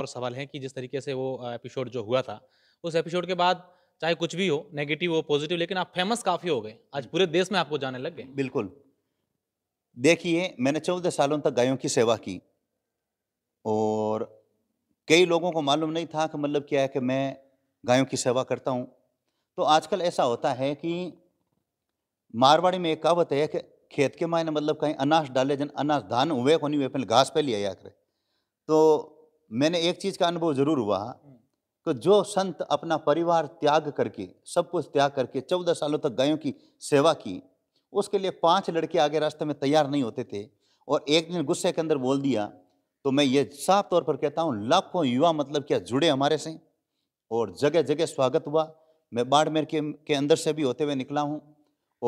और सवाल है कि जिस तरीके से वो एपिसोड जो हुआ था उस एपिसोड के बाद चाहे कुछ भी हो नेगेटिव हो पॉजिटिव लेकिन आप फेमस काफ़ी हो गए आज पूरे देश में आपको जाने लग गए बिल्कुल देखिए मैंने चौदह सालों तक गायों की सेवा की और कई लोगों को मालूम नहीं था कि मतलब क्या है कि मैं गायों की सेवा करता हूँ तो आजकल ऐसा होता है कि मारवाड़ी में एक कहावत है कि खेत के मायने मतलब कहीं अनाज डाले जन अनाज धान हुए को नहीं हुए पहले घास पे लिया या करे तो मैंने एक चीज़ का अनुभव ज़रूर हुआ हम्म। कि जो संत अपना परिवार त्याग करके सब कुछ त्याग करके चौदह सालों तक गायों की सेवा की उसके लिए पांच लड़के आगे रास्ते में तैयार नहीं होते थे और एक दिन गुस्से के अंदर बोल दिया तो मैं ये साफ तौर पर कहता हूँ लाखों युवा मतलब क्या जुड़े हमारे से और जगह जगह स्वागत हुआ मैं बाड़मेर के के अंदर से भी होते हुए निकला हूँ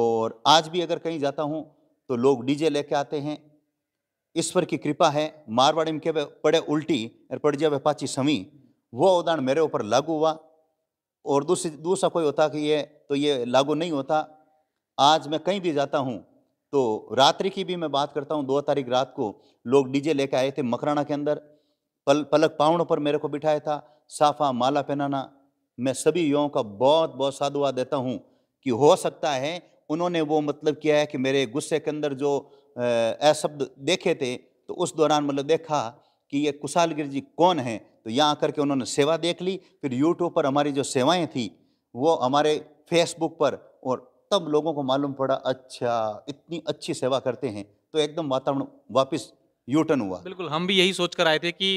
और आज भी अगर कहीं जाता हूँ तो लोग डीजे लेके आते हैं ईश्वर की कृपा है मारवाड़ी में के पड़े उल्टी और पड़ जाए पाची समी वो उदाहरण मेरे ऊपर लागू हुआ और दूसरी दूसरा कोई होता कि ये तो ये लागू नहीं होता आज मैं कहीं भी जाता हूँ तो रात्रि की भी मैं बात करता हूँ दो तारीख रात को लोग डीजे लेके आए थे मकराना के अंदर पल पलक पावणों पर मेरे को बिठाया था साफा माला पहनाना मैं सभी युवाओं का बहुत बहुत साधुवाद देता हूँ कि हो सकता है उन्होंने वो मतलब किया है कि मेरे गुस्से के अंदर जो ए शब्द देखे थे तो उस दौरान मतलब देखा कि ये कुशालगिर जी कौन है तो यहाँ आकर के उन्होंने सेवा देख ली फिर यूट्यूब पर हमारी जो सेवाएं थी वो हमारे फेसबुक पर और तब लोगों को मालूम पड़ा अच्छा इतनी अच्छी सेवा करते हैं तो एकदम वातावरण वापस यू हुआ बिल्कुल हम भी यही सोच कर आए थे कि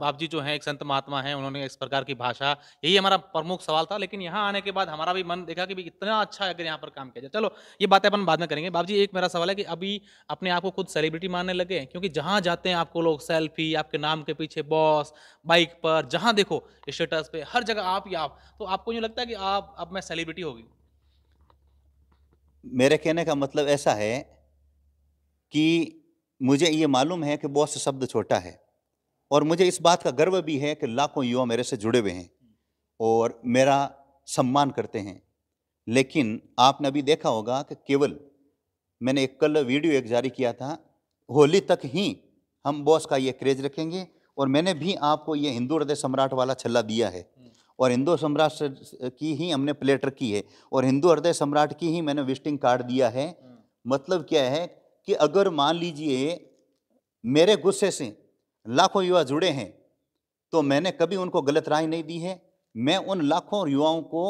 बाप जी जो हैं एक संत महात्मा हैं उन्होंने इस प्रकार की भाषा यही हमारा प्रमुख सवाल था लेकिन यहाँ आने के बाद हमारा भी मन देखा कि भी इतना अच्छा अगर यहाँ पर काम किया जाए चलो ये बातें अपन बाद में करेंगे बाप जी एक मेरा सवाल है कि अभी अपने आप को खुद सेलिब्रिटी मानने लगे क्योंकि जहाँ जाते हैं आपको लोग सेल्फी आपके नाम के पीछे बॉस बाइक पर जहाँ देखो स्टेटस पे हर जगह आप ही आप तो आपको यूँ लगता है कि आप अब मैं सेलिब्रिटी होगी मेरे कहने का मतलब ऐसा है कि मुझे ये मालूम है कि बॉस शब्द छोटा है और मुझे इस बात का गर्व भी है कि लाखों युवा मेरे से जुड़े हुए हैं और मेरा सम्मान करते हैं लेकिन आपने अभी देखा होगा कि केवल मैंने एक कल वीडियो एक जारी किया था होली तक ही हम बॉस का ये क्रेज रखेंगे और मैंने भी आपको ये हिंदू हृदय सम्राट वाला छल्ला दिया है और हिंदू सम्राट की ही हमने प्लेट रखी है और हिंदू हृदय सम्राट की ही मैंने विस्टिंग कार्ड दिया है मतलब क्या है कि अगर मान लीजिए मेरे गुस्से से लाखों युवा जुड़े हैं तो मैंने कभी उनको गलत राय नहीं दी है मैं उन लाखों युवाओं को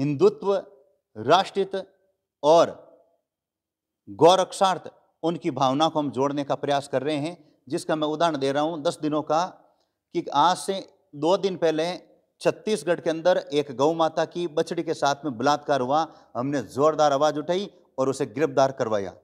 हिंदुत्व राष्ट्रित और गौरक्षार्थ उनकी भावना को हम जोड़ने का प्रयास कर रहे हैं जिसका मैं उदाहरण दे रहा हूँ दस दिनों का कि आज से दो दिन पहले छत्तीसगढ़ के अंदर एक गौ माता की बछड़ी के साथ में बलात्कार हुआ हमने जोरदार आवाज़ उठाई और उसे गिरफ्तार करवाया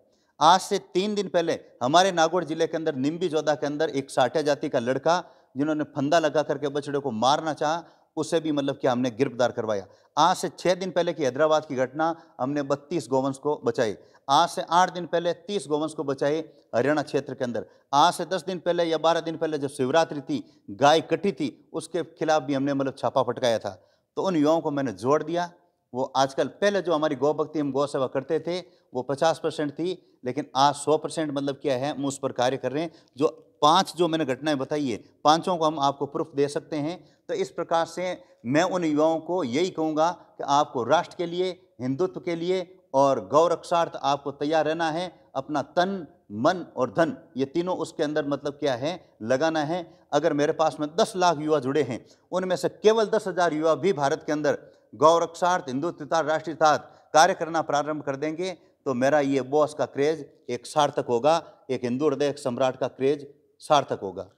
आज से तीन दिन पहले हमारे नागौर जिले के अंदर निम्बी जोधा के अंदर एक साठे जाति का लड़का जिन्होंने फंदा लगा करके बछड़े को मारना चाहा उसे भी मतलब कि हमने गिरफ्तार करवाया आज से छः दिन पहले की हैदराबाद की घटना हमने बत्तीस गोवंश को बचाई आज से आठ दिन पहले तीस गोवंश को बचाई हरियाणा क्षेत्र के अंदर आज से दस दिन पहले या बारह दिन पहले जब शिवरात्रि थी गाय कटी थी उसके खिलाफ भी हमने मतलब छापा फटकाया था तो उन युवाओं को मैंने जोड़ दिया वो आजकल पहले जो हमारी गौ भक्ति हम गौ सेवा करते थे वो पचास परसेंट थी लेकिन आज सौ परसेंट मतलब क्या है हम उस पर कार्य कर रहे हैं जो पांच जो मैंने घटनाएं बताई है पांचों को हम आपको प्रूफ दे सकते हैं तो इस प्रकार से मैं उन युवाओं को यही कहूँगा कि आपको राष्ट्र के लिए हिंदुत्व के लिए और गौरक्षार्थ आपको तैयार रहना है अपना तन मन और धन ये तीनों उसके अंदर मतलब क्या है लगाना है अगर मेरे पास में दस लाख युवा जुड़े हैं उनमें से केवल दस हज़ार युवा भी भारत के अंदर गौरक्षार्थ हिंदुत्वता राष्ट्रीयता कार्य करना प्रारंभ कर देंगे तो मेरा ये बॉस का क्रेज एक सार्थक होगा एक हिंदू हृदय सम्राट का क्रेज सार्थक होगा